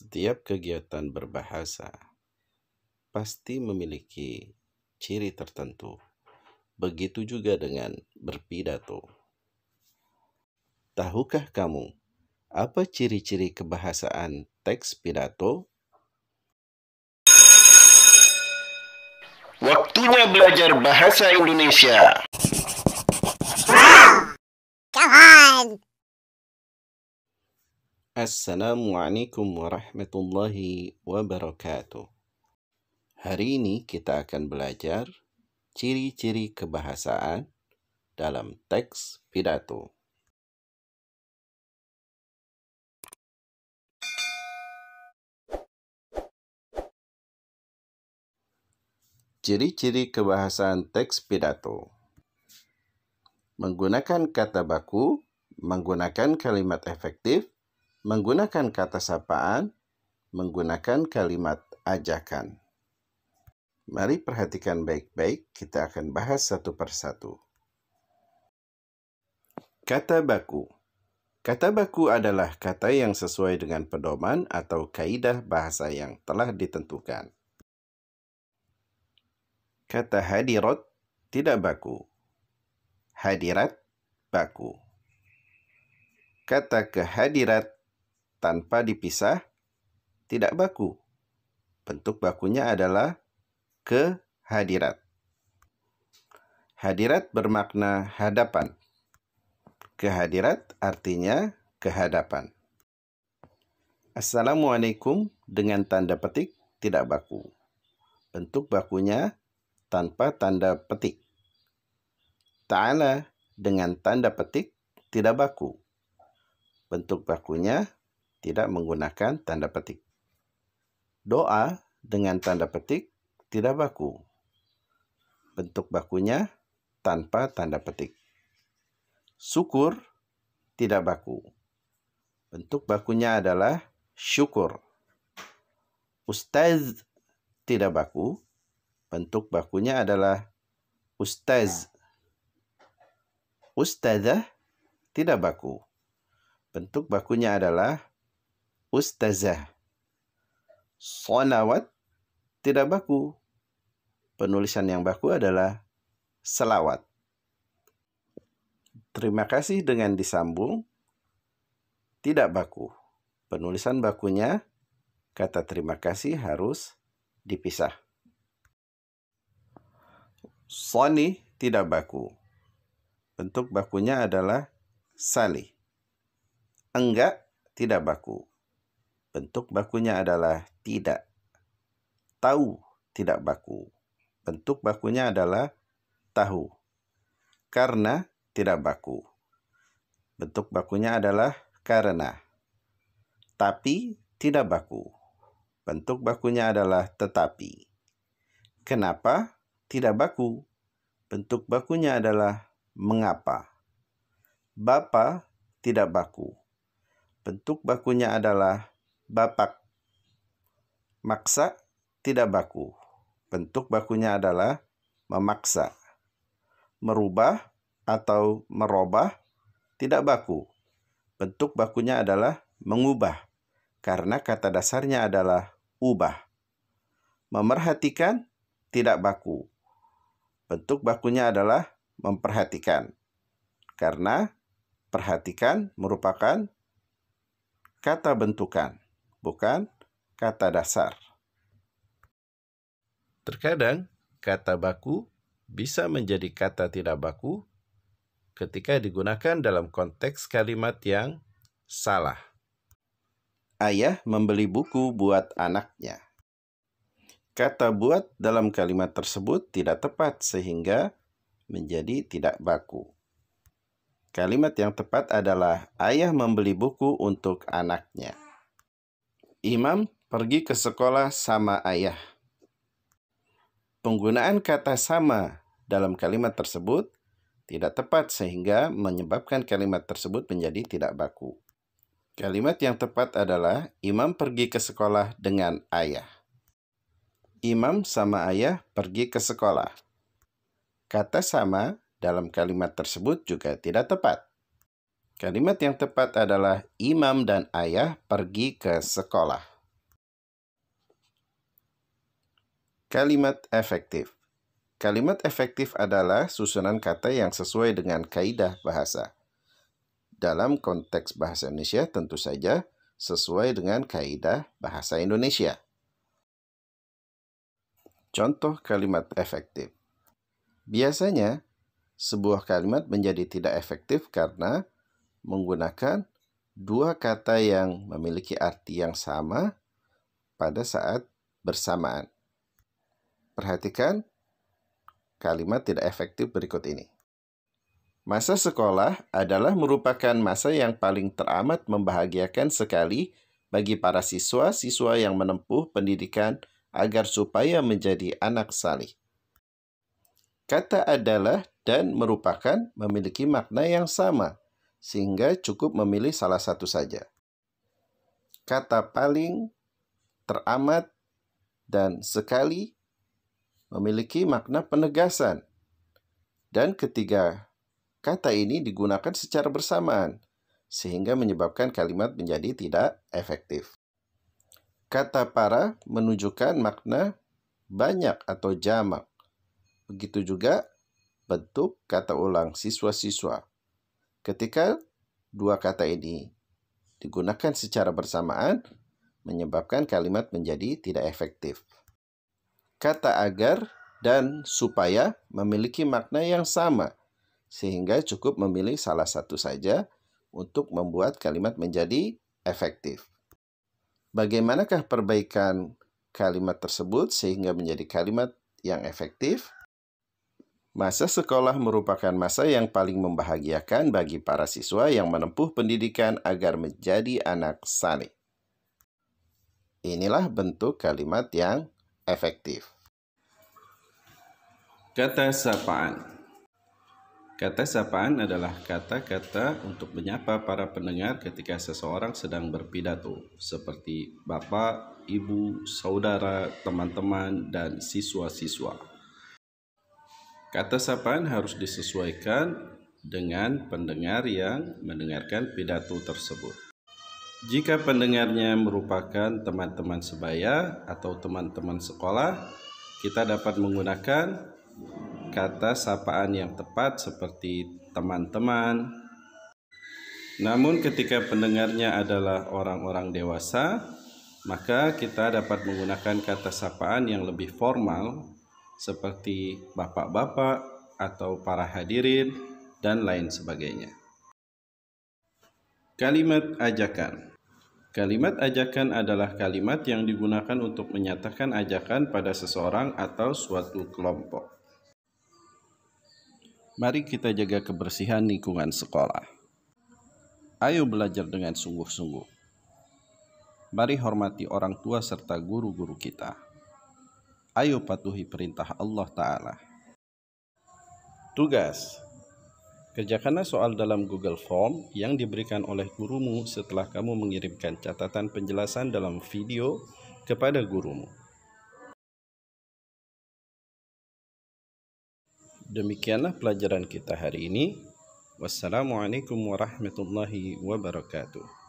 Setiap kegiatan berbahasa pasti memiliki ciri tertentu. Begitu juga dengan berpidato. Tahukah kamu apa ciri-ciri kebahasaan teks pidato? Waktunya belajar bahasa Indonesia. Come on! Assalamualaikum warahmatullahi wabarakatuh. Hari ini kita akan belajar ciri-ciri kebahasaan dalam teks pidato. Ciri-ciri kebahasaan teks pidato menggunakan kata baku, menggunakan kalimat efektif, menggunakan kata sapaan, menggunakan kalimat ajakan. Mari perhatikan baik-baik, kita akan bahas satu persatu. Kata baku Kata baku adalah kata yang sesuai dengan pedoman atau kaidah bahasa yang telah ditentukan. Kata hadirat tidak baku. Hadirat baku. Kata kehadirat tanpa dipisah tidak baku. Bentuk bakunya adalah kehadirat. Hadirat bermakna hadapan. Kehadirat artinya kehadapan. Assalamualaikum dengan tanda petik tidak baku. Bentuk bakunya tanpa tanda petik. Ta'ala dengan tanda petik tidak baku. Bentuk bakunya tidak menggunakan tanda petik. Doa dengan tanda petik tidak baku. Bentuk bakunya tanpa tanda petik. Syukur tidak baku. Bentuk bakunya adalah syukur. Ustaz tidak baku. Bentuk bakunya adalah ustaz. Ustazah tidak baku. Bentuk bakunya adalah ustazah. Salawat tidak baku. Penulisan yang baku adalah selawat. Terima kasih dengan disambung. Tidak baku. Penulisan bakunya, kata terima kasih harus dipisah. Soni tidak baku. Bentuk bakunya adalah sali. Enggak tidak baku Bentuk bakunya adalah tidak. Tahu tidak baku. Bentuk bakunya adalah tahu. Karena tidak baku. Bentuk bakunya adalah karena. Tapi tidak baku. Bentuk bakunya adalah tetapi. Kenapa tidak baku? Bentuk bakunya adalah mengapa. Bapak tidak baku. Bentuk bakunya adalah bapak. Maksa tidak baku. Bentuk bakunya adalah memaksa. Merubah atau merubah tidak baku. Bentuk bakunya adalah mengubah. Karena kata dasarnya adalah ubah. Memerhatikan tidak baku. Bentuk bakunya adalah memperhatikan. Karena perhatikan merupakan kata bentukan bukan kata dasar. Terkadang, kata baku bisa menjadi kata tidak baku ketika digunakan dalam konteks kalimat yang salah. Ayah membeli buku buat anaknya. Kata buat dalam kalimat tersebut tidak tepat sehingga menjadi tidak baku. Kalimat yang tepat adalah ayah membeli buku untuk anaknya. Imam pergi ke sekolah sama ayah. Penggunaan kata sama dalam kalimat tersebut tidak tepat sehingga menyebabkan kalimat tersebut menjadi tidak baku. Kalimat yang tepat adalah imam pergi ke sekolah dengan ayah. Imam sama ayah pergi ke sekolah. Kata sama dalam kalimat tersebut juga tidak tepat. Kalimat yang tepat adalah imam dan ayah pergi ke sekolah. Kalimat efektif. Kalimat efektif adalah susunan kata yang sesuai dengan kaidah bahasa. Dalam konteks bahasa Indonesia tentu saja sesuai dengan kaidah bahasa Indonesia. Contoh kalimat efektif. Biasanya, sebuah kalimat menjadi tidak efektif karena menggunakan dua kata yang memiliki arti yang sama pada saat bersamaan. Perhatikan kalimat tidak efektif berikut ini. Masa sekolah adalah merupakan masa yang paling teramat membahagiakan sekali bagi para siswa-siswa yang menempuh pendidikan agar supaya menjadi anak salih. Kata adalah dan merupakan memiliki makna yang sama sehingga cukup memilih salah satu saja. Kata paling, teramat, dan sekali memiliki makna penegasan. Dan ketiga kata ini digunakan secara bersamaan, sehingga menyebabkan kalimat menjadi tidak efektif. Kata para menunjukkan makna banyak atau jamak. Begitu juga bentuk kata ulang siswa-siswa. Ketika dua kata ini digunakan secara bersamaan, menyebabkan kalimat menjadi tidak efektif. Kata agar dan supaya memiliki makna yang sama, sehingga cukup memilih salah satu saja untuk membuat kalimat menjadi efektif. Bagaimanakah perbaikan kalimat tersebut sehingga menjadi kalimat yang efektif? Masa sekolah merupakan masa yang paling membahagiakan bagi para siswa yang menempuh pendidikan agar menjadi anak saleh. Inilah bentuk kalimat yang efektif. Kata sapaan. Kata sapaan adalah kata-kata untuk menyapa para pendengar ketika seseorang sedang berpidato, seperti bapak, ibu, saudara, teman-teman, dan siswa-siswa. Kata sapaan harus disesuaikan dengan pendengar yang mendengarkan pidato tersebut. Jika pendengarnya merupakan teman-teman sebaya atau teman-teman sekolah, kita dapat menggunakan kata sapaan yang tepat seperti teman-teman. Namun ketika pendengarnya adalah orang-orang dewasa, maka kita dapat menggunakan kata sapaan yang lebih formal seperti bapak-bapak atau para hadirin dan lain sebagainya. Kalimat ajakan. Kalimat ajakan adalah kalimat yang digunakan untuk menyatakan ajakan pada seseorang atau suatu kelompok. Mari kita jaga kebersihan lingkungan sekolah. Ayo belajar dengan sungguh-sungguh. Mari hormati orang tua serta guru-guru kita. Ayo patuhi perintah Allah Ta'ala. Tugas Kerjakanlah soal dalam Google Form yang diberikan oleh gurumu setelah kamu mengirimkan catatan penjelasan dalam video kepada gurumu. Demikianlah pelajaran kita hari ini. Wassalamualaikum warahmatullahi wabarakatuh.